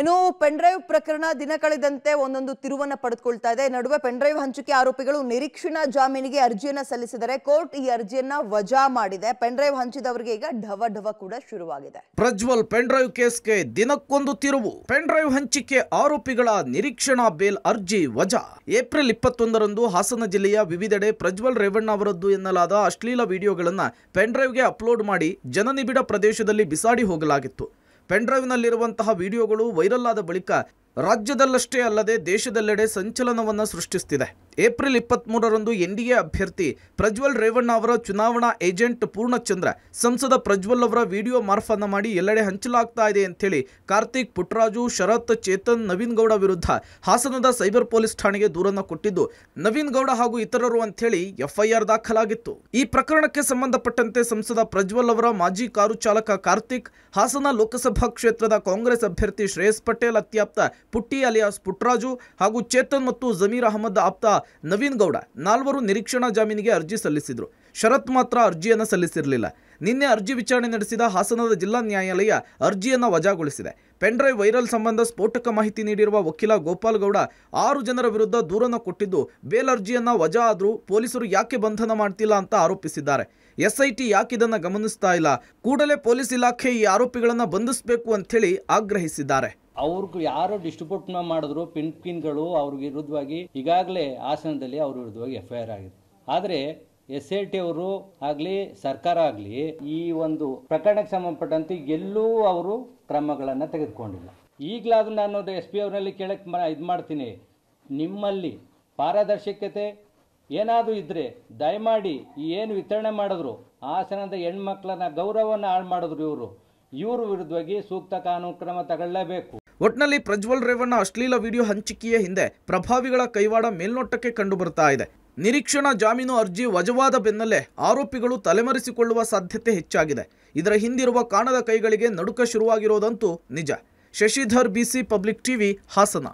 ಏನು ಪೆನ್ಡ್ರೈವ್ ಪ್ರಕರಣ ದಿನ ಕಳೆದಂತೆ ಒಂದೊಂದು ತಿರುವನ್ನ ಪಡೆದುಕೊಳ್ತಾ ಇದೆ ನಡುವೆ ಡ್ರೈವ್ ಹಂಚಿಕೆ ಆರೋಪಿಗಳು ನಿರೀಕ್ಷಣಾ ಜಾಮೀನಿಗೆ ಅರ್ಜಿಯನ್ನ ಸಲ್ಲಿಸಿದರೆ ಕೋರ್ಟ್ ಈ ಅರ್ಜಿಯನ್ನ ವಜಾ ಮಾಡಿದೆ ಪೆನ್ಡ್ರೈವ್ ಹಂಚಿದವರಿಗೆ ಈಗ ಢವ ಢವ ಕೂಡ ಶುರುವಾಗಿದೆ ಪ್ರಜ್ವಲ್ ಪೆನ್ಡ್ರೈವ್ ಕೇಸ್ಗೆ ದಿನಕ್ಕೊಂದು ತಿರುವು ಪೆನ್ ಡ್ರೈವ್ ಹಂಚಿಕೆ ಆರೋಪಿಗಳ ನಿರೀಕ್ಷಣಾ ಬೇಲ್ ಅರ್ಜಿ ವಜಾ ಏಪ್ರಿಲ್ ಇಪ್ಪತ್ತೊಂದರಂದು ಹಾಸನ ಜಿಲ್ಲೆಯ ವಿವಿಧೆಡೆ ಪ್ರಜ್ವಲ್ ರೇವಣ್ಣ ಅವರದ್ದು ಎನ್ನಲಾದ ಅಶ್ಲೀಲ ವಿಡಿಯೋಗಳನ್ನ ಪೆನ್ಡ್ರೈವ್ಗೆ ಅಪ್ಲೋಡ್ ಮಾಡಿ ಜನನಿಬಿಡ ಪ್ರದೇಶದಲ್ಲಿ ಬಿಸಾಡಿ ಹೋಗಲಾಗಿತ್ತು ಪೆನ್ಡ್ರೈವ್ನಲ್ಲಿರುವಂತಹ ವಿಡಿಯೋಗಳು ವೈರಲ್ ಆದ ಬಳಿಕ ರಾಜ್ಯದಲ್ಲಷ್ಟೇ ಅಲ್ಲದೆ ದೇಶದೆಲ್ಲೆಡೆ ಸಂಚಲನವನ್ನು ಸೃಷ್ಟಿಸುತ್ತಿದೆ ಏಪ್ರಿಲ್ ಇಪ್ಪತ್ತ್ಮೂರರಂದು ಎನ್ ಡಿ ಎ ಅಭ್ಯರ್ಥಿ ಪ್ರಜ್ವಲ್ ರೇವಣ್ಣ ಅವರ ಚುನಾವಣಾ ಏಜೆಂಟ್ ಪೂರ್ಣಚಂದ್ರ ಸಂಸದ ಪ್ರಜ್ವಲ್ ಅವರ ವಿಡಿಯೋ ಮಾರ್ಫನ್ನ ಮಾಡಿ ಎಲ್ಲೆಡೆ ಹಂಚಲಾಗ್ತಾ ಇದೆ ಅಂತೇಳಿ ಕಾರ್ತಿಕ್ ಪುಟ್ರಾಜು ಶರತ್ ಚೇತನ್ ನವೀನ್ ಗೌಡ ವಿರುದ್ಧ ಹಾಸನದ ಸೈಬರ್ ಪೊಲೀಸ್ ಠಾಣೆಗೆ ದೂರನ್ನು ಕೊಟ್ಟಿದ್ದು ನವೀನ್ ಗೌಡ ಹಾಗೂ ಇತರರು ಹೇಳಿ ಎಫ್ಐಆರ್ ದಾಖಲಾಗಿತ್ತು ಈ ಪ್ರಕರಣಕ್ಕೆ ಸಂಬಂಧಪಟ್ಟಂತೆ ಸಂಸದ ಪ್ರಜ್ವಲ್ ಅವರ ಮಾಜಿ ಕಾರು ಚಾಲಕ ಕಾರ್ತಿಕ್ ಹಾಸನ ಲೋಕಸಭಾ ಕ್ಷೇತ್ರದ ಕಾಂಗ್ರೆಸ್ ಅಭ್ಯರ್ಥಿ ಶ್ರೇಯಸ್ ಪಟೇಲ್ ಅತ್ಯಾಪ್ತ ಪುಟ್ಟಿ ಅಲಿಯಾಸ್ ಪುಟ್ರಾಜು ಹಾಗೂ ಚೇತನ್ ಮತ್ತು ಜಮೀರ್ ಅಹಮದ್ ಆಪ್ತ ನವೀನ್ ಗೌಡ ನಾಲ್ವರು ನಿರೀಕ್ಷಣಾ ಜಾಮೀನಿಗೆ ಅರ್ಜಿ ಸಲ್ಲಿಸಿದರು ಶರತ್ ಮಾತ್ರ ಅರ್ಜಿಯನ್ನು ಸಲ್ಲಿಸಿರಲಿಲ್ಲ ನಿನ್ನೆ ಅರ್ಜಿ ವಿಚಾರಣೆ ನಡೆಸಿದ ಹಾಸನದ ಜಿಲ್ಲಾ ನ್ಯಾಯಾಲಯ ಅರ್ಜಿಯನ್ನು ವಜಾಗೊಳಿಸಿದೆ ಪೆನ್ಡ್ರೈವ್ ವೈರಲ್ ಸಂಬಂಧ ಸ್ಫೋಟಕ ಮಾಹಿತಿ ನೀಡಿರುವ ವಕೀಲ ಗೋಪಾಲ್ ಗೌಡ ಆರು ಜನರ ವಿರುದ್ಧ ದೂರನ್ನು ಕೊಟ್ಟಿದ್ದು ಬೇಲ್ ಅರ್ಜಿಯನ್ನು ವಜಾ ಆದರೂ ಪೊಲೀಸರು ಯಾಕೆ ಬಂಧನ ಮಾಡ್ತಿಲ್ಲ ಅಂತ ಆರೋಪಿಸಿದ್ದಾರೆ ಎಸ್ಐಟಿ ಇದನ್ನು ಗಮನಿಸ್ತಾ ಇಲ್ಲ ಕೂಡಲೇ ಪೊಲೀಸ್ ಇಲಾಖೆ ಈ ಆರೋಪಿಗಳನ್ನು ಬಂಧಿಸಬೇಕು ಅಂಥೇಳಿ ಆಗ್ರಹಿಸಿದ್ದಾರೆ ಅವ್ರಿಗೆ ಯಾರು ಡಿಸ್ಟ್ರಿಬ್ಯೂಟ್ ಮಾಡಿದ್ರು ಪಿನ್ ಪಿನ್ಗಳು ಅವ್ರಿಗೆ ವಿರುದ್ಧವಾಗಿ ಈಗಾಗಲೇ ಹಾಸನದಲ್ಲಿ ಅವ್ರ ವಿರುದ್ಧವಾಗಿ ಎಫ್ ಐ ಆರ್ ಆಗಿದೆ ಆದರೆ ಎಸ್ ಐ ಟಿ ಅವರು ಆಗಲಿ ಸರ್ಕಾರ ಆಗಲಿ ಈ ಒಂದು ಪ್ರಕರಣಕ್ಕೆ ಸಂಬಂಧಪಟ್ಟಂತೆ ಎಲ್ಲೂ ಅವರು ಕ್ರಮಗಳನ್ನು ತೆಗೆದುಕೊಂಡಿಲ್ಲ ಈಗಲಾದ್ರೂ ನಾನು ಎಸ್ ಪಿ ಅವರಲ್ಲಿ ಕೇಳಕ್ಕೆ ಇದು ಮಾಡ್ತೀನಿ ನಿಮ್ಮಲ್ಲಿ ಪಾರದರ್ಶಕತೆ ಏನಾದರೂ ಇದ್ದರೆ ದಯಮಾಡಿ ಏನು ವಿತರಣೆ ಮಾಡಿದ್ರು ಹಾಸನದ ಹೆಣ್ಮಕ್ಳನ್ನ ಗೌರವವನ್ನು ಹಾಳು ಮಾಡಿದ್ರು ಇವರು ಇವ್ರ ವಿರುದ್ಧವಾಗಿ ಸೂಕ್ತ ಕಾನೂನು ಕ್ರಮ ತಗೊಳ್ಳಲೇಬೇಕು ಒಟ್ನಲ್ಲಿ ಪ್ರಜ್ವಲ್ ರೇವಣ್ಣ ಅಶ್ಲೀಲ ವಿಡಿಯೋ ಹಂಚಿಕೆಯ ಹಿಂದೆ ಪ್ರಭಾವಿಗಳ ಕೈವಾಡ ಮೇಲ್ನೋಟಕ್ಕೆ ಕಂಡುಬರ್ತಾ ಇದೆ ನಿರೀಕ್ಷಣಾ ಜಾಮೀನು ಅರ್ಜಿ ವಜವಾದ ಬೆನ್ನಲ್ಲೇ ಆರೋಪಿಗಳು ತಲೆಮರೆಸಿಕೊಳ್ಳುವ ಸಾಧ್ಯತೆ ಹೆಚ್ಚಾಗಿದೆ ಇದರ ಹಿಂದಿರುವ ಕಾಣದ ಕೈಗಳಿಗೆ ನಡುಕ ಶುರುವಾಗಿರೋದಂತೂ ನಿಜ Shashidhar B C public TV Hassan